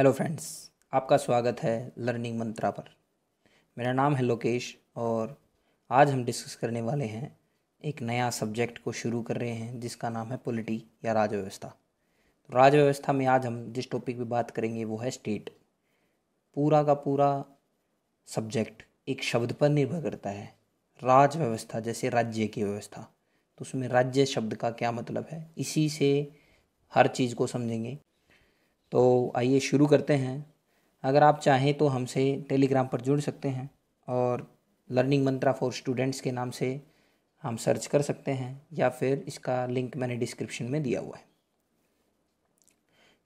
hello friends आपका स्वागत है लर्निंग मंत्रा पर मेरा नाम है लोकेश और आज हम डिस्कस करने वाले हैं एक नया सब्जेक्ट को शुरू कर रहे हैं जिसका नाम है पॉलिटी या राज्य व्यवस्था तो राज्य व्यवस्था में आज हम जिस टॉपिक पे बात करेंगे वो है स्टेट पूरा का पूरा सब्जेक्ट एक शब्द पर निर्भर करता है राज व्यवस्था जैसे राज्य की व्यवस्था तो उसमें राज्य शब्द का क्या मतलब है इसी से हर चीज़ को समझेंगे तो आइए शुरू करते हैं अगर आप चाहें तो हमसे टेलीग्राम पर जुड़ सकते हैं और लर्निंग मंत्रा फॉर स्टूडेंट्स के नाम से हम सर्च कर सकते हैं या फिर इसका लिंक मैंने डिस्क्रिप्शन में दिया हुआ है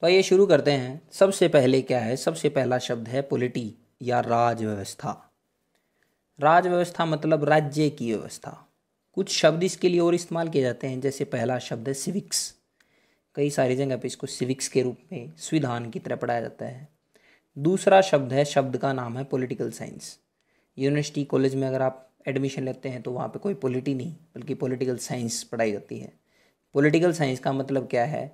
तो आइए शुरू करते हैं सबसे पहले क्या है सबसे पहला शब्द है पोलिटी या राज व्यवस्था राज व्यवस्था मतलब राज्य की व्यवस्था कुछ शब्द इसके लिए और इस्तेमाल किए जाते हैं जैसे पहला शब्द है सिविक्स कई सारी जगह पे इसको सिविक्स के रूप में संविधान की तरह पढ़ाया जाता है दूसरा शब्द है शब्द का नाम है पॉलिटिकल साइंस यूनिवर्सिटी कॉलेज में अगर आप एडमिशन लेते हैं तो वहाँ पे कोई पॉलिटी नहीं बल्कि पॉलिटिकल साइंस पढ़ाई जाती है पॉलिटिकल साइंस का मतलब क्या है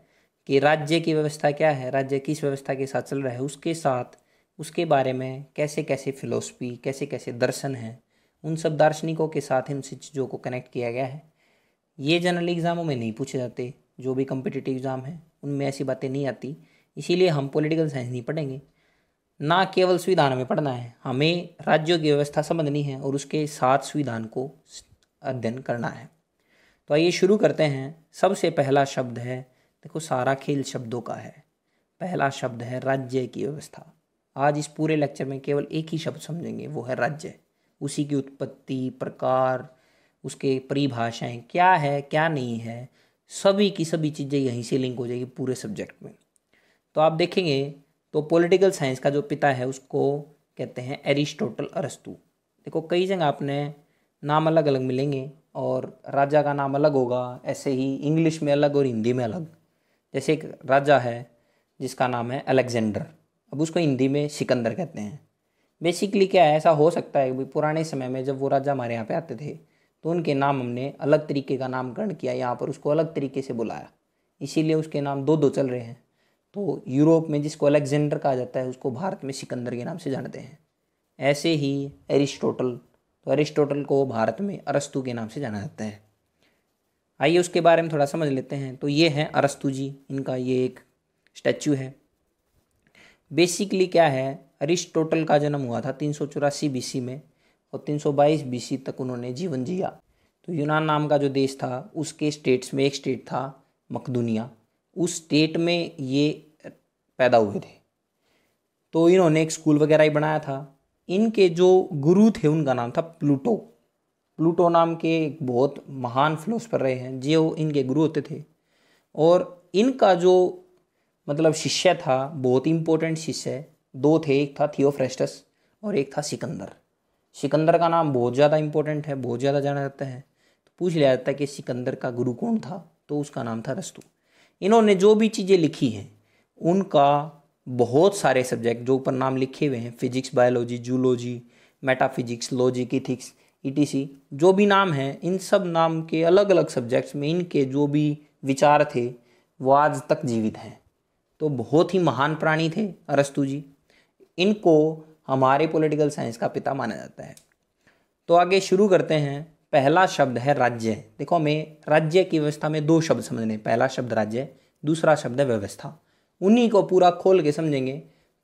कि राज्य की व्यवस्था क्या है राज्य किस व्यवस्था के साथ चल रहा है उसके साथ उसके बारे में कैसे कैसे फिलोसफी कैसे कैसे दर्शन हैं उन सब दार्शनिकों के साथ इन चीज़ों को कनेक्ट किया गया है ये जनरल एग्ज़ामों में नहीं पूछे जाते जो भी कम्पिटिटिव एग्ज़ाम है उनमें ऐसी बातें नहीं आती इसीलिए हम पॉलिटिकल साइंस नहीं पढ़ेंगे ना केवल संविधान में पढ़ना है हमें राज्यों की व्यवस्था समझनी है और उसके साथ संविधान को अध्ययन करना है तो आइए शुरू करते हैं सबसे पहला शब्द है देखो सारा खेल शब्दों का है पहला शब्द है राज्य की व्यवस्था आज इस पूरे लेक्चर में केवल एक ही शब्द समझेंगे वो है राज्य उसी की उत्पत्ति प्रकार उसके परिभाषाएं क्या है क्या नहीं है सभी की सभी चीज़ें यहीं से लिंक हो जाएगी पूरे सब्जेक्ट में तो आप देखेंगे तो पॉलिटिकल साइंस का जो पिता है उसको कहते हैं एरिस्टोटल अरस्तु देखो कई जगह आपने नाम अलग अलग मिलेंगे और राजा का नाम अलग होगा ऐसे ही इंग्लिश में अलग और हिंदी में अलग जैसे एक राजा है जिसका नाम है अलेक्जेंडर अब उसको हिंदी में सिकंदर कहते हैं बेसिकली क्या है ऐसा हो सकता है पुराने समय में जब वो राजा हमारे यहाँ पे आते थे तो उनके नाम हमने अलग तरीके का नामकरण किया यहाँ पर उसको अलग तरीके से बुलाया इसीलिए उसके नाम दो दो चल रहे हैं तो यूरोप में जिसको अलेक्जेंडर कहा जाता है उसको भारत में सिकंदर के नाम से जानते हैं ऐसे ही एरिस्टोटल तो एरिस्टोटल को भारत में अरस्तु के नाम से जाना जाता है आइए उसके बारे में थोड़ा समझ लेते हैं तो ये हैं अरस्तु जी इनका ये एक स्टैचू है बेसिकली क्या है अरिस्टोटल का जन्म हुआ था तीन सौ चौरासी में और 322 बीसी तक उन्होंने जीवन जिया तो यूनान नाम का जो देश था उसके स्टेट्स में एक स्टेट था मकदुनिया उस स्टेट में ये पैदा हुए थे तो इन्होंने एक स्कूल वगैरह ही बनाया था इनके जो गुरु थे उनका नाम था प्लूटो प्लूटो नाम के एक बहुत महान फिलोसफर रहे हैं जो इनके गुरु होते थे और इनका जो मतलब शिष्य था बहुत ही इम्पोर्टेंट शिष्य दो थे एक था थियोफ्रेस्टस और एक था सिकंदर सिकंदर का नाम बहुत ज़्यादा इंपॉर्टेंट है बहुत ज़्यादा जाना जाता है तो पूछ लिया जाता है कि सिकंदर का गुरु कौन था तो उसका नाम था रस्तु इन्होंने जो भी चीज़ें लिखी हैं उनका बहुत सारे सब्जेक्ट जो ऊपर नाम लिखे हुए हैं physics biology zoology metaphysics logic ethics ई जो भी नाम हैं इन सब नाम के अलग अलग सब्जेक्ट्स में इनके जो भी विचार थे वो आज तक जीवित हैं तो बहुत ही महान प्राणी थे अरस्तु जी इनको हमारे पॉलिटिकल साइंस का पिता माना जाता है तो आगे शुरू करते हैं पहला शब्द है राज्य देखो हमें राज्य की व्यवस्था में दो शब्द समझने पहला शब्द राज्य दूसरा शब्द है व्यवस्था उन्हीं को पूरा खोल के समझेंगे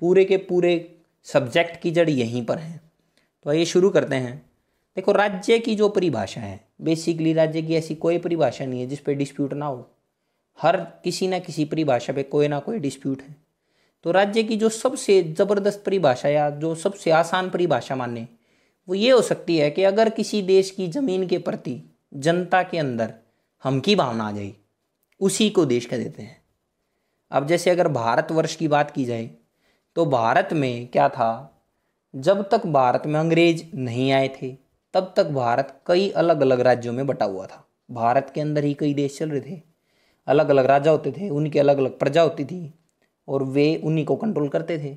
पूरे के पूरे सब्जेक्ट की जड़ यहीं पर है तो ये शुरू करते हैं देखो राज्य की जो परिभाषा है बेसिकली राज्य की ऐसी कोई परिभाषा नहीं है जिस पर डिस्प्यूट ना हो हर किसी ना किसी परिभाषा पे कोई ना कोई डिस्प्यूट है तो राज्य की जो सबसे ज़बरदस्त परिभाषा या जो सबसे आसान परिभाषा माने वो ये हो सकती है कि अगर किसी देश की ज़मीन के प्रति जनता के अंदर हम की भावना आ जाए उसी को देश कह देते हैं अब जैसे अगर भारतवर्ष की बात की जाए तो भारत में क्या था जब तक भारत में अंग्रेज नहीं आए थे तब तक भारत कई अलग अलग राज्यों में बटा हुआ था भारत के अंदर ही कई देश चल रहे थे अलग अलग राजा होते थे उनके अलग अलग प्रजा होती थी और वे उन्हीं को कंट्रोल करते थे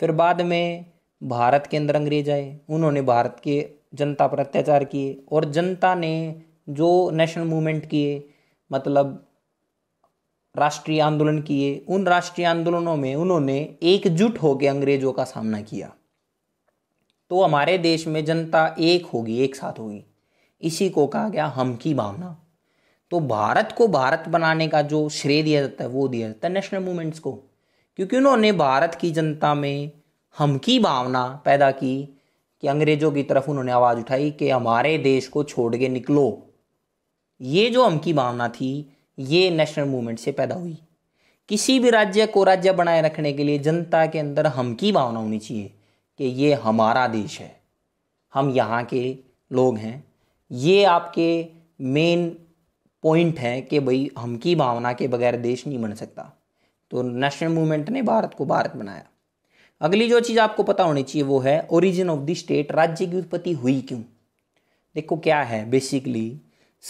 फिर बाद में भारत के अंदर अंग्रेज आए उन्होंने भारत के जनता पर अत्याचार किए और जनता ने जो नेशनल मूवमेंट किए मतलब राष्ट्रीय आंदोलन किए उन राष्ट्रीय आंदोलनों में उन्होंने एकजुट होकर अंग्रेजों का सामना किया तो हमारे देश में जनता एक होगी एक साथ होगी इसी को कहा गया हम की भावना तो भारत को भारत बनाने का जो श्रेय दिया जाता है वो दिया जाता है नेशनल मूवमेंट्स को क्योंकि उन्होंने भारत की जनता में हम की भावना पैदा की कि अंग्रेज़ों की तरफ उन्होंने आवाज़ उठाई कि हमारे देश को छोड़ के निकलो ये जो हम की भावना थी ये नेशनल मूवमेंट से पैदा हुई किसी भी राज्य को राज्य बनाए रखने के लिए जनता के अंदर हम की भावना होनी चाहिए कि ये हमारा देश है हम यहाँ के लोग हैं ये आपके मेन पॉइंट है कि भाई हम की भावना के बगैर देश नहीं बन सकता तो नेशनल मूवमेंट ने भारत को भारत बनाया अगली जो चीज़ आपको पता होनी चाहिए वो है ओरिजिन ऑफ द स्टेट राज्य की उत्पत्ति हुई क्यों देखो क्या है बेसिकली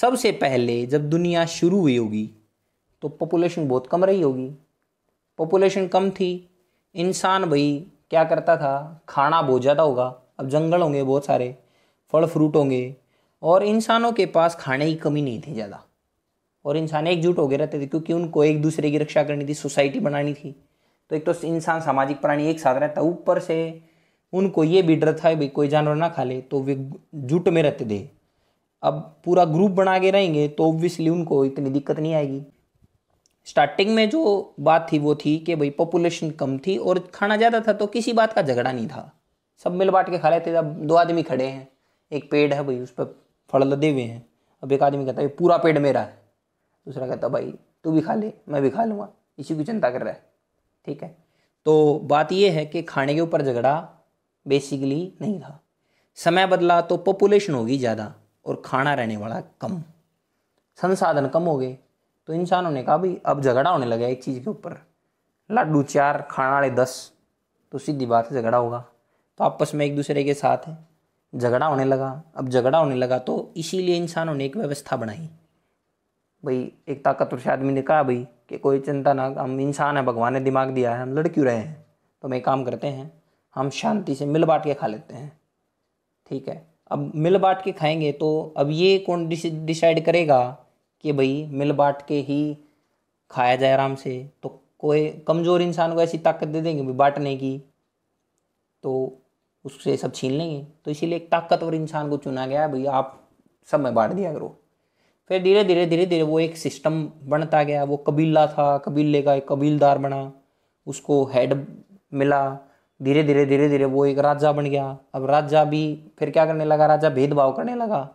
सबसे पहले जब दुनिया शुरू हुई होगी तो पॉपुलेशन बहुत कम रही होगी पॉपुलेशन कम थी इंसान भाई क्या करता था खाना बहुत ज़्यादा होगा अब जंगल होंगे बहुत सारे फल फ्रूट होंगे और इंसानों के पास खाने की कमी नहीं थी ज़्यादा और इंसान एकजुट हो गए रहते थे क्योंकि उनको एक दूसरे की रक्षा करनी थी सोसाइटी बनानी थी तो एक तो इंसान सामाजिक प्राणी एक साथ रहता ऊपर से उनको ये भी डर था भाई कोई जानवर ना खा ले तो वे जुट में रहते थे अब पूरा ग्रुप बना के रहेंगे तो ऑब्वियसली उनको इतनी दिक्कत नहीं आएगी स्टार्टिंग में जो बात थी वो थी कि भाई पॉपुलेशन कम थी और खाना ज़्यादा था तो किसी बात का झगड़ा नहीं था सब मिल बांट के खा लेते थे अब दो आदमी खड़े हैं एक पेड़ है भाई उस पर फल लदे हुए हैं अब एक आदमी कहता है पूरा पेड़ मेरा है दूसरा कहता भाई तू भी खा ले मैं भी खा लूँगा इसी की चिंता कर रहा है ठीक है तो बात यह है कि खाने के ऊपर झगड़ा बेसिकली नहीं था समय बदला तो पॉपुलेशन होगी ज़्यादा और खाना रहने वाला कम संसाधन कम हो गए तो इंसानों ने कहा भाई अब झगड़ा होने लगा एक चीज़ के ऊपर लड्डू चार खाना वाले दस तो सीधी बात है झगड़ा होगा तो आपस में एक दूसरे के साथ है झगड़ा होने लगा अब झगड़ा होने लगा तो इसीलिए इंसानों ने एक व्यवस्था बनाई भाई एक ताकतवर से आदमी ने कहा भाई कि कोई चिंता ना हम इंसान हैं भगवान ने दिमाग दिया है हम लड़ क्यों रहे हैं तो हम एक काम करते हैं हम शांति से मिल बांट के खा लेते हैं ठीक है अब मिल बाट के खाएंगे तो अब ये कौन डिसाइड करेगा कि भाई मिल बाट के ही खाया जाए आराम से तो कोई कमज़ोर इंसान को ऐसी ताकत दे देंगे भी बांटने की तो उससे सब छीन लेंगे तो इसीलिए एक ताकतवर इंसान को चुना गया भाई आप सब में बांट दिया करो फिर धीरे धीरे धीरे धीरे वो एक सिस्टम बनता गया वो कबीला था कबीले का एक कबीलदार बना उसको हेड मिला धीरे धीरे धीरे धीरे वो एक राजा बन गया अब राजा भी फिर क्या करने लगा राजा भेदभाव करने लगा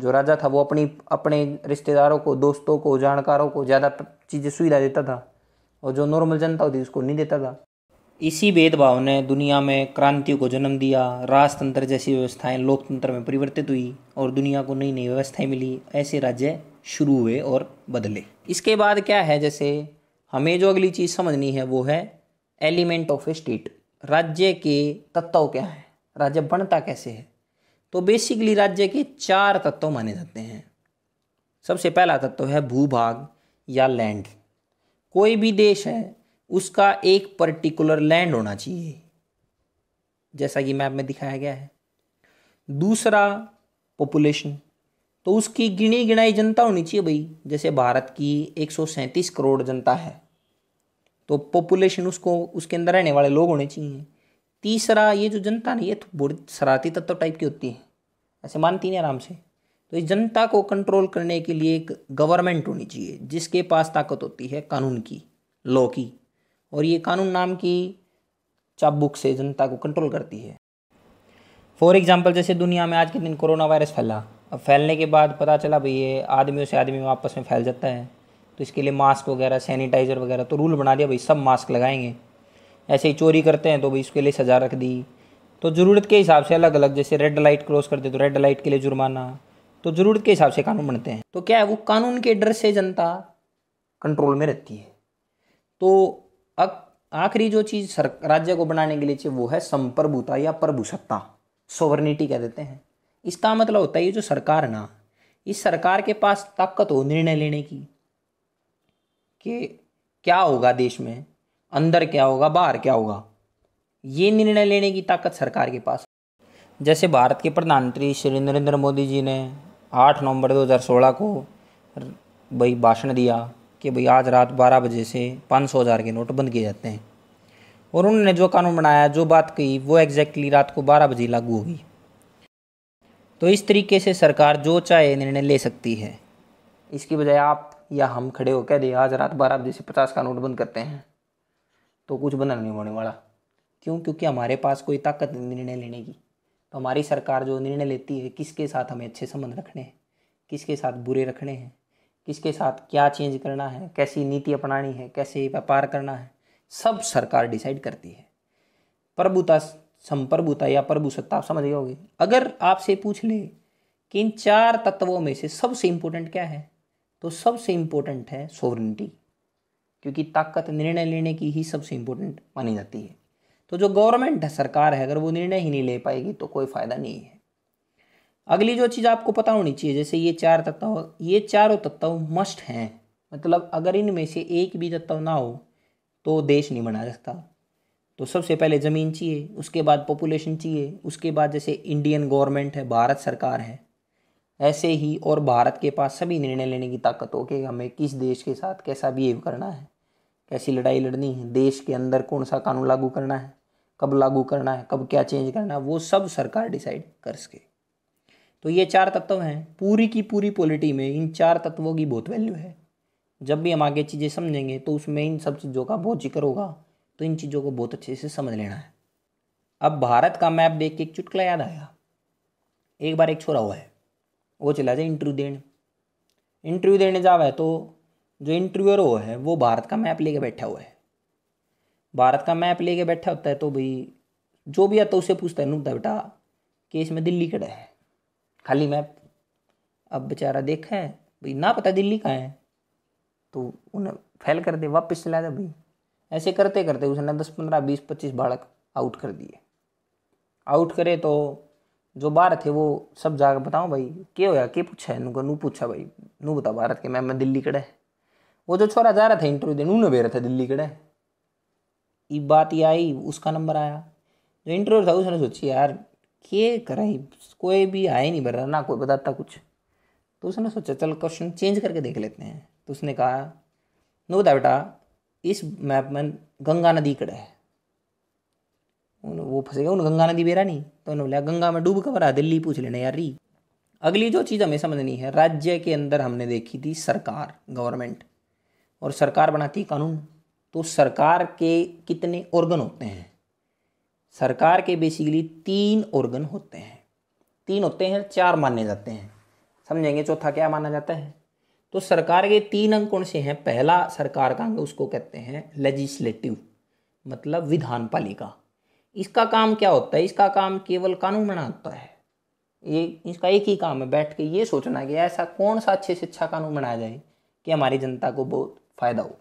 जो राजा था वो अपनी अपने रिश्तेदारों को दोस्तों को जानकारों को ज़्यादा चीज़ें सुविधा देता था और जो नॉर्मल जनता होती उसको नहीं देता था इसी भेदभाव ने दुनिया में क्रांतियों को जन्म दिया राजतंत्र जैसी व्यवस्थाएं लोकतंत्र में परिवर्तित हुई और दुनिया को नई नई व्यवस्थाएं मिली ऐसे राज्य शुरू हुए और बदले इसके बाद क्या है जैसे हमें जो अगली चीज़ समझनी है वो है एलिमेंट ऑफ ए स्टेट राज्य के तत्व क्या है राज्य बनता कैसे है तो बेसिकली राज्य के चार तत्व माने जाते हैं सबसे पहला तत्व है भूभाग या लैंड कोई भी देश है उसका एक पर्टिकुलर लैंड होना चाहिए जैसा कि मैप में दिखाया गया है दूसरा पॉपुलेशन तो उसकी गिनी गिनाई जनता होनी चाहिए भाई जैसे भारत की एक करोड़ जनता है तो पॉपुलेशन उसको उसके अंदर रहने वाले लोग होने चाहिए तीसरा ये जो जनता नहीं ये तो बड़ी शरारती तत्व टाइप की होती है ऐसे मानती नहीं आराम से तो इस जनता को कंट्रोल करने के लिए एक गवर्नमेंट होनी चाहिए जिसके पास ताकत होती है कानून की लॉ की और ये कानून नाम की चाबुक से जनता को कंट्रोल करती है फॉर एग्जाम्पल जैसे दुनिया में आज के दिन कोरोना वायरस फैला अब फैलने के बाद पता चला भाई ये आदमियों से आदमी में आपस में फैल जाता है तो इसके लिए मास्क वगैरह सैनिटाइज़र वगैरह तो रूल बना दिया भाई सब मास्क लगाएंगे ऐसे ही चोरी करते हैं तो भाई उसके लिए सज़ा रख दी तो ज़रूरत के हिसाब से अलग अलग जैसे रेड लाइट क्रॉस करते तो रेड लाइट के लिए जुर्माना तो ज़रूरत के हिसाब से कानून बनते हैं तो क्या है वो कानून के डर से जनता कंट्रोल में रहती है तो अब आखिरी जो चीज़ राज्य को बनाने के लिए चाहिए वो है संप्रभुता या प्रभुसत्ता सोवर्निटी कह देते हैं इसका मतलब होता है ये जो सरकार ना इस सरकार के पास ताकत हो निर्णय लेने की कि क्या होगा देश में अंदर क्या होगा बाहर क्या होगा ये निर्णय लेने की ताकत सरकार के पास जैसे भारत के प्रधानमंत्री श्री नरेंद्र मोदी जी ने 8 नवंबर 2016 को भाई भाषण दिया कि भाई आज रात बारह बजे से पाँच सौ हज़ार के नोट बंद किए जाते हैं और उन्होंने जो कानून बनाया जो बात कही वो एग्जैक्टली रात को बारह बजे लागू होगी तो इस तरीके से सरकार जो चाहे निर्णय ले सकती है इसकी बजाय आप या हम खड़े हो कह दिए आज रात बारह बजे से पचास का नोट बंद करते हैं तो कुछ बंद नहीं होने वाला क्यों क्योंकि हमारे पास कोई ताकत निर्णय लेने की तो हमारी सरकार जो निर्णय लेती है किसके साथ हमें अच्छे संबंध रखने हैं किसके साथ बुरे रखने हैं किसके साथ क्या चेंज करना है कैसी नीति अपनानी है कैसे व्यापार करना है सब सरकार डिसाइड करती है प्रभुता संप्रभुता या प्रभु सत्ता आप समझ गए होगी अगर आपसे पूछ ले कि इन चार तत्वों में से सबसे इम्पोर्टेंट क्या है तो सबसे इम्पोर्टेंट है सोवरेंटी क्योंकि ताकत निर्णय लेने की ही सबसे इम्पोर्टेंट मानी जाती है तो जो गवर्नमेंट है सरकार है अगर वो निर्णय ही नहीं ले पाएगी तो कोई फ़ायदा नहीं है अगली जो चीज़ आपको पता होनी चाहिए जैसे ये चार तत्व ये चारों तत्व मस्ट हैं मतलब अगर इनमें से एक भी तत्व ना हो तो देश नहीं बना सकता तो सबसे पहले ज़मीन चाहिए उसके बाद पॉपुलेशन चाहिए उसके बाद जैसे इंडियन गवर्नमेंट है भारत सरकार है ऐसे ही और भारत के पास सभी निर्णय लेने की ताकत हो कि हमें किस देश के साथ कैसा बिहेव करना है कैसी लड़ाई लड़नी है देश के अंदर कौन सा कानून लागू करना है कब लागू करना है कब क्या चेंज करना है वो सब सरकार डिसाइड कर सके तो ये चार तत्व हैं पूरी की पूरी पॉलिटी में इन चार तत्वों की बहुत वैल्यू है जब भी हम आगे चीज़ें समझेंगे तो उसमें इन सब चीज़ों का बहुत जिक्र होगा तो इन चीज़ों को बहुत अच्छे से समझ लेना है अब भारत का मैप देख के एक चुटकला याद आया एक बार एक छोरा हुआ है वो चला जाए इंटरव्यू देने इंटरव्यू देने जा है तो जो इंटरव्यूअर वो है वो भारत का मैप लेके बैठा हुआ है भारत का मैप लेके बैठा होता है तो भाई जो भी आता है उसे पूछता है नूता बेटा कि इसमें दिल्ली कड़ा है खाली मैप अब बेचारा देखा है भाई ना पता दिल्ली कहाँ है तो उन्हें फैल कर दे वापस चला दे भाई ऐसे करते करते उसने दस पंद्रह बीस पच्चीस बालक आउट कर दिए आउट करे तो जो बाहर थे वो सब जाकर बताओ भाई क्या होया के पूछा है नू पूछा भाई नू बता भारत के मैम मैं दिल्ली कड़े वो जो छोरा जा रहा था इंटरव्यू देने उन्हें बेरा था दिल्ली कड़े ये बात ये आई उसका नंबर आया जो इंटरव्यू था उसने सोची यार के कराई कोई भी आए नहीं भर ना कोई बताता कुछ तो उसने सोचा चल क्वेश्चन चेंज करके देख लेते हैं तो उसने कहा नो बता बेटा इस मैप में गंगा नदी कड़ा है उन वो फंसे गया उन गंगा नदी बेरा नहीं तो उन्होंने बोला गंगा में डूब कर दिल्ली पूछ लेने यार री अगली जो चीज़ हमें समझनी है राज्य के अंदर हमने देखी थी सरकार गवर्नमेंट और सरकार बनाती कानून तो सरकार के कितने ऑर्गन होते हैं सरकार के बेसिकली तीन ऑर्गन होते हैं तीन होते हैं चार माने जाते हैं समझेंगे चौथा क्या माना जाता है तो सरकार के तीन अंग कौन से हैं पहला सरकार का अंग उसको कहते हैं लेजिस्लेटिव मतलब विधान पालिका इसका काम क्या होता है इसका काम केवल कानून बनाता होता है ये इसका एक ही काम है बैठ के ये सोचना कि ऐसा कौन सा अच्छे से अच्छा कानून बनाया जाए कि हमारी जनता को बहुत फ़ायदा हो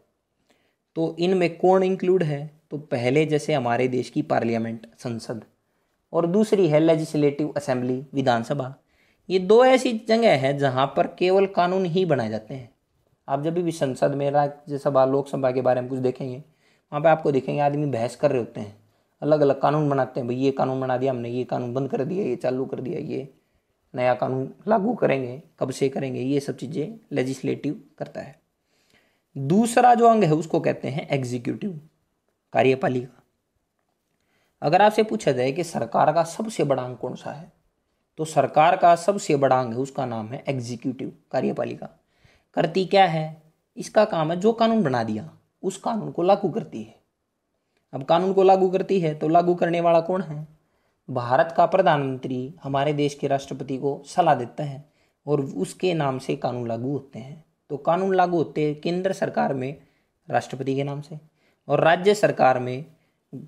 तो इनमें कौन इंक्लूड है तो पहले जैसे हमारे देश की पार्लियामेंट संसद और दूसरी है लेजिस्लेटिव असेंबली विधानसभा ये दो ऐसी जगह हैं जहाँ पर केवल कानून ही बनाए जाते हैं आप जब भी संसद में राज्यसभा लोकसभा के बारे में कुछ देखेंगे वहाँ पे आपको देखेंगे आदमी बहस कर रहे होते हैं अलग अलग कानून बनाते हैं भाई ये कानून बना दिया हमने ये कानून बंद कर दिया ये चालू कर दिया ये नया कानून लागू करेंगे कब से करेंगे ये सब चीज़ें लेजिस्लेटिव करता है दूसरा जो अंग है उसको कहते हैं एग्जीक्यूटिव कार्यपालिका अगर आपसे पूछा जाए कि सरकार का सबसे बड़ा अंग कौन सा है तो सरकार का सबसे बड़ा अंग है उसका नाम है एग्जीक्यूटिव कार्यपालिका करती क्या है इसका काम है जो कानून बना दिया उस कानून को लागू करती है अब कानून को लागू करती है तो लागू करने वाला कौन है भारत का प्रधानमंत्री हमारे देश के राष्ट्रपति को सलाह देता है और उसके नाम से कानून लागू होते हैं तो कानून लागू होते केंद्र सरकार में राष्ट्रपति के नाम से और राज्य सरकार में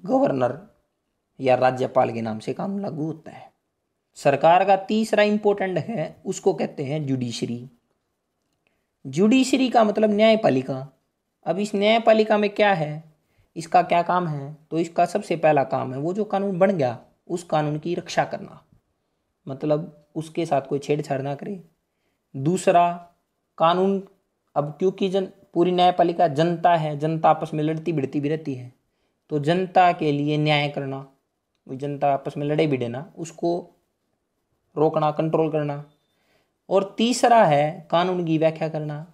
गवर्नर या राज्यपाल के नाम से कानून लागू होता है सरकार का तीसरा इम्पोर्टेंट है उसको कहते हैं जुडिशरी जुडिशरी का मतलब न्यायपालिका अब इस न्यायपालिका में क्या है इसका क्या काम है तो इसका सबसे पहला काम है वो जो कानून बन गया उस कानून की रक्षा करना मतलब उसके साथ कोई छेड़छाड़ ना करे दूसरा कानून अब क्योंकि जन पूरी न्यायपालिका जनता है जनता आपस में लड़ती भिड़ती भी रहती है तो जनता के लिए न्याय करना जनता आपस में लड़े भी देना उसको रोकना कंट्रोल करना और तीसरा है कानून की व्याख्या करना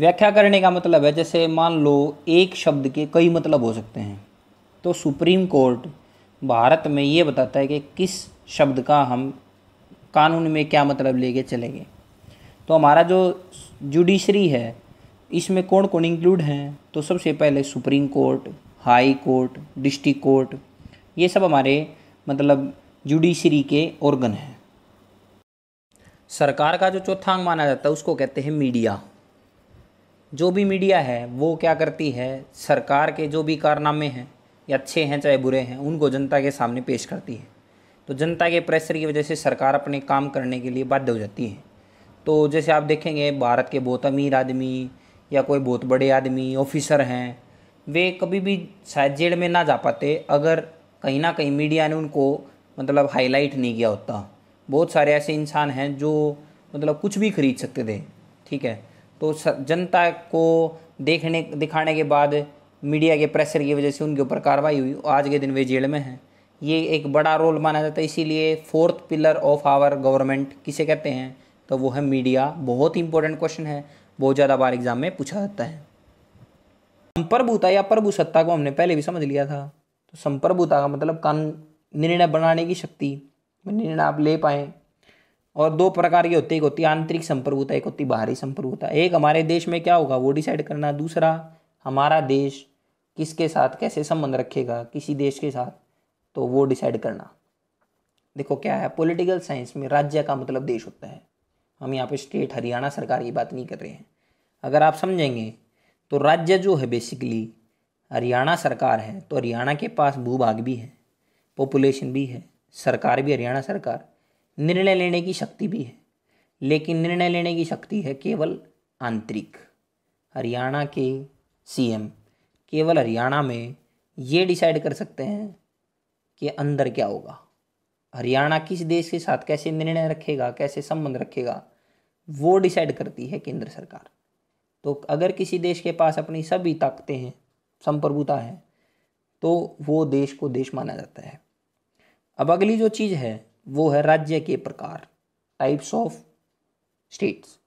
व्याख्या करने का मतलब है जैसे मान लो एक शब्द के कई मतलब हो सकते हैं तो सुप्रीम कोर्ट भारत में ये बताता है कि किस शब्द का हम कानून में क्या मतलब लेके चलेंगे तो हमारा जो जुडिशरी है इसमें कौन कौन इंक्लूड हैं तो सबसे पहले supreme court high court district court ये सब हमारे मतलब जुडिशरी के ऑर्गन हैं सरकार का जो चौथा अंग माना जाता है उसको कहते हैं मीडिया जो भी मीडिया है वो क्या करती है सरकार के जो भी कारनामे हैं या अच्छे हैं चाहे बुरे हैं उनको जनता के सामने पेश करती है तो जनता के प्रेशर की वजह से सरकार अपने काम करने के लिए बाध्य हो जाती है तो जैसे आप देखेंगे भारत के बहुत अमीर आदमी या कोई बहुत बड़े आदमी ऑफिसर हैं वे कभी भी शायद जेल में ना जा पाते अगर कहीं ना कहीं मीडिया ने उनको मतलब हाईलाइट नहीं किया होता बहुत सारे ऐसे इंसान हैं जो मतलब कुछ भी खरीद सकते थे ठीक है तो जनता को देखने दिखाने के बाद मीडिया के प्रेशर की वजह से उनके ऊपर कार्रवाई हुई आज के दिन वे जेल में हैं ये एक बड़ा रोल माना जाता है इसीलिए fourth pillar of our government किसे कहते हैं तो वो है मीडिया बहुत इंपॉर्टेंट क्वेश्चन है बहुत ज़्यादा बार एग्जाम में पूछा जाता है संप्रभुता या प्रभुसत्ता को हमने पहले भी समझ लिया था तो संप्रभुता का मतलब कानून निर्णय बनाने की शक्ति निर्णय आप ले पाए और दो प्रकार के होते एक होती आंतरिक संप्रभुता एक होती बाहरी संप्रभुता एक हमारे देश में क्या होगा वो डिसाइड करना दूसरा हमारा देश किसके साथ कैसे संबंध रखेगा किसी देश के साथ तो वो डिसाइड करना देखो क्या है पॉलिटिकल साइंस में राज्य का मतलब देश होता है हम यहाँ पे स्टेट हरियाणा सरकार की बात नहीं कर रहे हैं अगर आप समझेंगे तो राज्य जो है बेसिकली हरियाणा सरकार है तो हरियाणा के पास भूभाग भी है पॉपुलेशन भी है सरकार भी हरियाणा सरकार निर्णय लेने की शक्ति भी है लेकिन निर्णय लेने की शक्ति है केवल आंतरिक हरियाणा के सीएम केवल हरियाणा में ये डिसाइड कर सकते हैं कि अंदर क्या होगा हरियाणा किस देश के साथ कैसे निर्णय रखेगा कैसे संबंध रखेगा वो डिसाइड करती है केंद्र सरकार तो अगर किसी देश के पास अपनी सभी ताकतें हैं संप्रभुता है तो वो देश को देश माना जाता है अब अगली जो चीज़ है वो है राज्य के प्रकार टाइप्स ऑफ स्टेट्स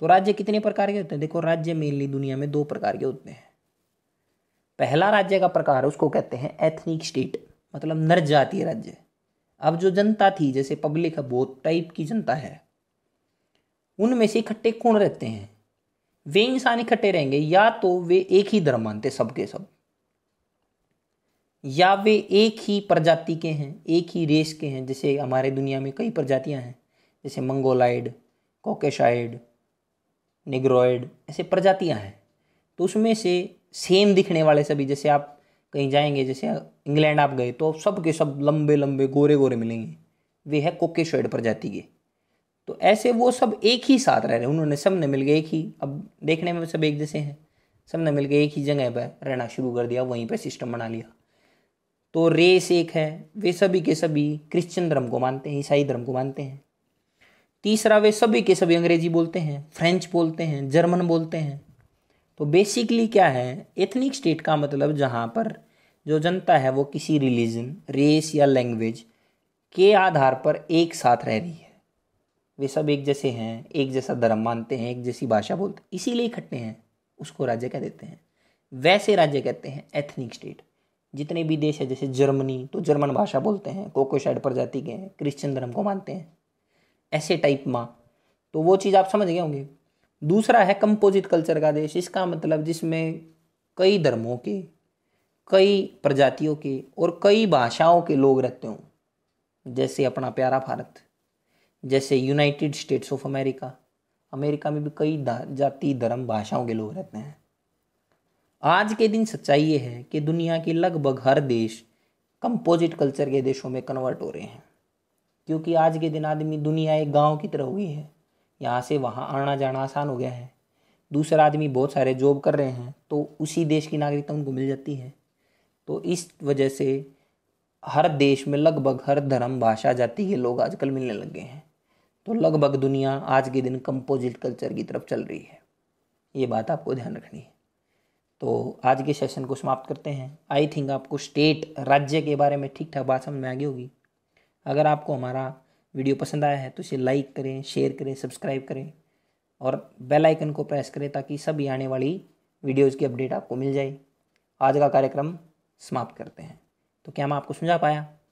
तो राज्य कितने प्रकार के होते हैं देखो राज्य मेनली दुनिया में दो प्रकार के होते हैं पहला राज्य का प्रकार उसको कहते हैं एथनिक स्टेट मतलब नर जातीय राज्य अब जो जनता थी जैसे पब्लिक है बहुत टाइप की जनता है उनमें से इकट्ठे कौन रहते हैं वे इंसान इकट्ठे रहेंगे या तो वे एक ही धर्म मानते सबके सब या वे एक ही प्रजाति के हैं एक ही रेस के हैं जैसे हमारे दुनिया में कई प्रजातियां हैं जैसे मंगोलाइड कोकेशाइड निग्रोइड ऐसे प्रजातियां हैं तो उसमें से सेम दिखने वाले सभी जैसे आप कहीं जाएंगे जैसे इंग्लैंड आप गए तो सब के सब लंबे लंबे गोरे गोरे मिलेंगे वे है कोकेशाइड प्रजाति के तो ऐसे वो सब एक ही साथ रह रहे उन्होंने सब ने मिल गए एक ही अब देखने में सब एक जैसे हैं सब ने मिल गए एक ही जगह पर रहना शुरू कर दिया वहीं पर सिस्टम बना लिया तो रेस एक है वे सभी के सभी क्रिश्चियन धर्म को मानते हैं ईसाई धर्म को मानते हैं तीसरा वे सभी के सभी अंग्रेजी बोलते हैं फ्रेंच बोलते हैं जर्मन बोलते हैं तो बेसिकली क्या है एथनिक स्टेट का मतलब जहाँ पर जो जनता है वो किसी रिलीजन रेस या लैंग्वेज के आधार पर एक साथ रह रही है वे सब एक जैसे हैं एक जैसा धर्म मानते हैं एक जैसी भाषा बोलते हैं इसीलिए इकट्ठे हैं उसको राज्य कह देते हैं वैसे राज्य कहते हैं एथनिक स्टेट जितने भी देश है जैसे जर्मनी तो जर्मन भाषा बोलते हैं कोकोशाइड प्रजाति के हैं क्रिश्चियन धर्म को मानते हैं ऐसे टाइप माँ तो वो चीज़ आप समझ गए होंगे दूसरा है कंपोजिट कल्चर का देश इसका मतलब जिसमें कई धर्मों के कई प्रजातियों के और कई भाषाओं के लोग रहते हों जैसे अपना प्यारा भारत जैसे United States of America America में भी कई जाति धर्म भाषाओं के लोग रहते हैं आज के दिन सच्चाई ये है कि दुनिया के लगभग हर देश कंपोजिट कल्चर के देशों में कन्वर्ट हो रहे हैं क्योंकि आज के दिन आदमी दुनिया एक गांव की तरह हुई है यहाँ से वहाँ आना जाना आसान हो गया है दूसरा आदमी बहुत सारे जॉब कर रहे हैं तो उसी देश की नागरिकता उनको मिल जाती है तो इस वजह से हर देश में लगभग हर धर्म भाषा जाति के लोग आजकल मिलने लग गए हैं तो लगभग दुनिया आज के दिन कंपोजिट कल्चर की तरफ चल रही है ये बात आपको ध्यान रखनी है तो आज के सेशन को समाप्त करते हैं आई थिंक आपको स्टेट राज्य के बारे में ठीक ठाक बात समझ में आ गई होगी अगर आपको हमारा वीडियो पसंद आया है तो इसे लाइक करें शेयर करें सब्सक्राइब करें और बेल आइकन को प्रेस करें ताकि सभी आने वाली वीडियोज़ की अपडेट आपको मिल जाए आज का कार्यक्रम समाप्त करते हैं तो क्या मैं आपको समझा पाया